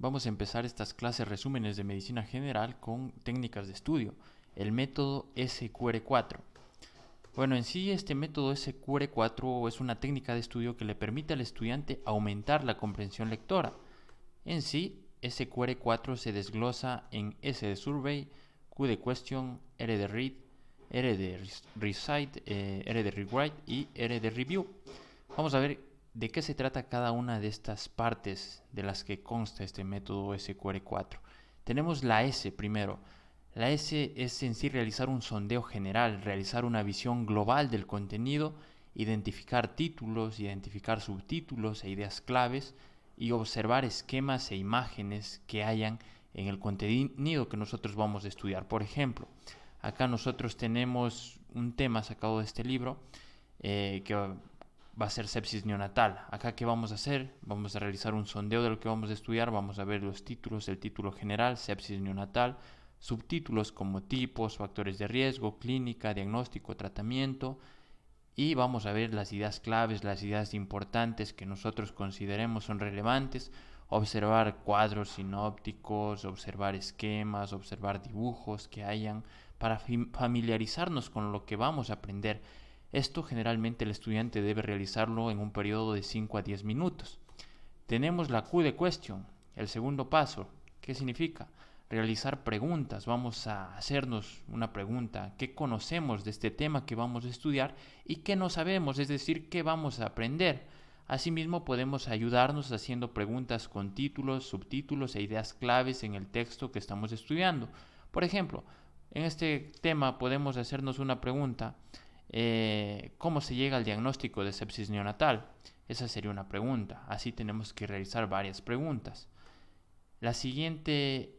vamos a empezar estas clases resúmenes de medicina general con técnicas de estudio, el método SQR4. Bueno, en sí este método SQR4 es una técnica de estudio que le permite al estudiante aumentar la comprensión lectora. En sí, SQR4 se desglosa en S de Survey, Q de Question, R de Read, R de Recite, eh, R de Rewrite y R de Review. Vamos a ver ¿De qué se trata cada una de estas partes de las que consta este método SQR4? Tenemos la S primero. La S es en sí realizar un sondeo general, realizar una visión global del contenido, identificar títulos, identificar subtítulos e ideas claves y observar esquemas e imágenes que hayan en el contenido que nosotros vamos a estudiar. Por ejemplo, acá nosotros tenemos un tema sacado de este libro eh, que va a ser sepsis neonatal. Acá, ¿qué vamos a hacer? Vamos a realizar un sondeo de lo que vamos a estudiar. Vamos a ver los títulos, el título general, sepsis neonatal, subtítulos como tipos, factores de riesgo, clínica, diagnóstico, tratamiento. Y vamos a ver las ideas claves, las ideas importantes que nosotros consideremos son relevantes. Observar cuadros sinópticos, observar esquemas, observar dibujos que hayan para familiarizarnos con lo que vamos a aprender esto generalmente el estudiante debe realizarlo en un periodo de 5 a 10 minutos. Tenemos la Q de question, el segundo paso. ¿Qué significa? Realizar preguntas. Vamos a hacernos una pregunta. ¿Qué conocemos de este tema que vamos a estudiar y qué no sabemos? Es decir, ¿qué vamos a aprender? Asimismo, podemos ayudarnos haciendo preguntas con títulos, subtítulos e ideas claves en el texto que estamos estudiando. Por ejemplo, en este tema podemos hacernos una pregunta. Eh, ¿cómo se llega al diagnóstico de sepsis neonatal? Esa sería una pregunta. Así tenemos que realizar varias preguntas. La siguiente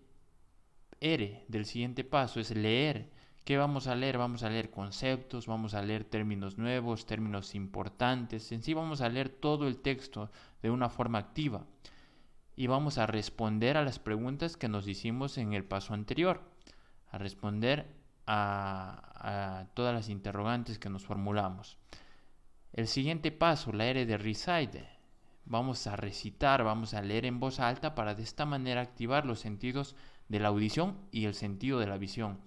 R del siguiente paso es leer. ¿Qué vamos a leer? Vamos a leer conceptos, vamos a leer términos nuevos, términos importantes. En sí vamos a leer todo el texto de una forma activa y vamos a responder a las preguntas que nos hicimos en el paso anterior. A responder a, todas las interrogantes que nos formulamos. El siguiente paso, la R de Reside. Vamos a recitar, vamos a leer en voz alta para de esta manera activar los sentidos de la audición y el sentido de la visión.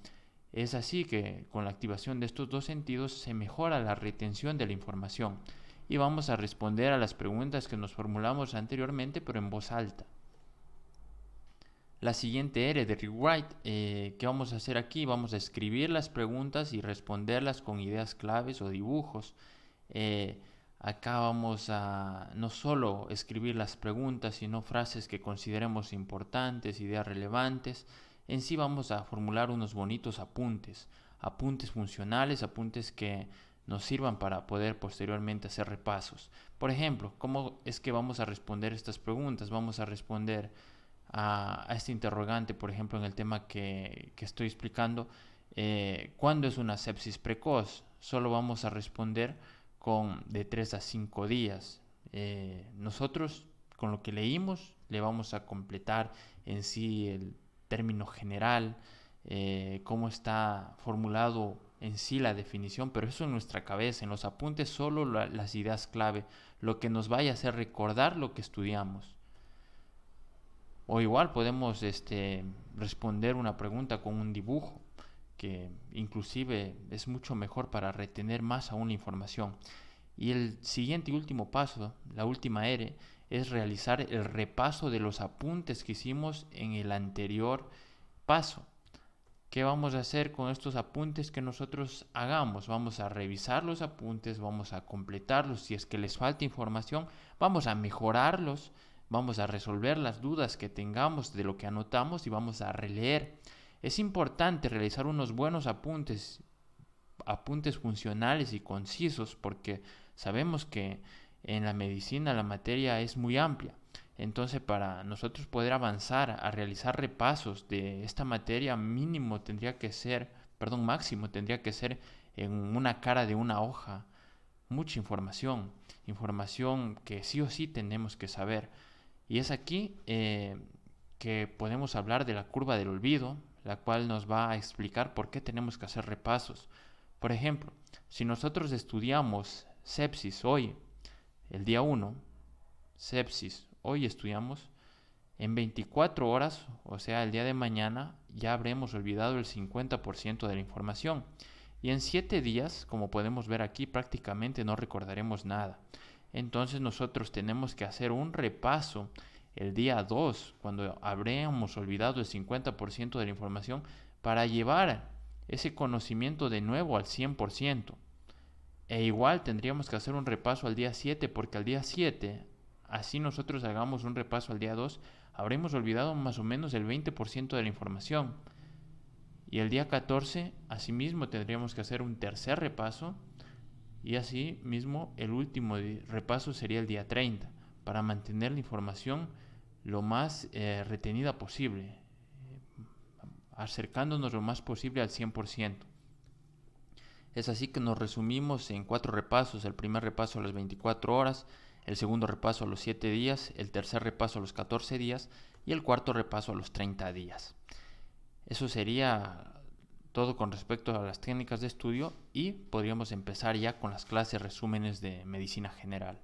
Es así que con la activación de estos dos sentidos se mejora la retención de la información y vamos a responder a las preguntas que nos formulamos anteriormente pero en voz alta la siguiente R de Rewrite. Eh, ¿Qué vamos a hacer aquí? Vamos a escribir las preguntas y responderlas con ideas claves o dibujos. Eh, acá vamos a no solo escribir las preguntas, sino frases que consideremos importantes, ideas relevantes. En sí vamos a formular unos bonitos apuntes, apuntes funcionales, apuntes que nos sirvan para poder posteriormente hacer repasos. Por ejemplo, ¿cómo es que vamos a responder estas preguntas? Vamos a responder a, este interrogante, por ejemplo, en el tema que, estoy explicando, eh, ¿cuándo es una sepsis precoz? Solo vamos a responder con de 3 a 5 días. Eh, nosotros, con lo que leímos, le vamos a completar en sí el término general, eh, cómo está formulado en sí la definición, pero eso en nuestra cabeza, en los apuntes solo las ideas clave, lo que nos vaya a hacer recordar lo que estudiamos. O igual podemos este, responder una pregunta con un dibujo, que inclusive es mucho mejor para retener más aún la información. Y el siguiente y último paso, la última R, es realizar el repaso de los apuntes que hicimos en el anterior paso. ¿Qué vamos a hacer con estos apuntes que nosotros hagamos? Vamos a revisar los apuntes, vamos a completarlos. Si es que les falta información, vamos a mejorarlos vamos a resolver las dudas que tengamos de lo que anotamos y vamos a releer. Es importante realizar unos buenos apuntes, apuntes funcionales y concisos porque sabemos que en la medicina la materia es muy amplia. Entonces para nosotros poder avanzar a realizar repasos de esta materia mínimo tendría que ser, perdón, máximo tendría que ser en una cara de una hoja. Mucha información, información que sí o sí tenemos que saber. Y es aquí eh, que podemos hablar de la curva del olvido, la cual nos va a explicar por qué tenemos que hacer repasos. Por ejemplo, si nosotros estudiamos sepsis hoy, el día 1, sepsis, hoy estudiamos, en 24 horas, o sea, el día de mañana, ya habremos olvidado el 50% de la información. Y en 7 días, como podemos ver aquí, prácticamente no recordaremos nada entonces nosotros tenemos que hacer un repaso el día 2, cuando habremos olvidado el 50% de la información, para llevar ese conocimiento de nuevo al 100%. E igual tendríamos que hacer un repaso al día 7, porque al día 7, así nosotros hagamos un repaso al día 2, habremos olvidado más o menos el 20% de la información. Y el día 14, asimismo, tendríamos que hacer un tercer repaso y así mismo el último repaso sería el día 30 para mantener la información lo más eh, retenida posible, eh, acercándonos lo más posible al 100%. Es así que nos resumimos en cuatro repasos, el primer repaso a las 24 horas, el segundo repaso a los 7 días, el tercer repaso a los 14 días y el cuarto repaso a los 30 días. Eso sería todo con respecto a las técnicas de estudio y podríamos empezar ya con las clases resúmenes de medicina general.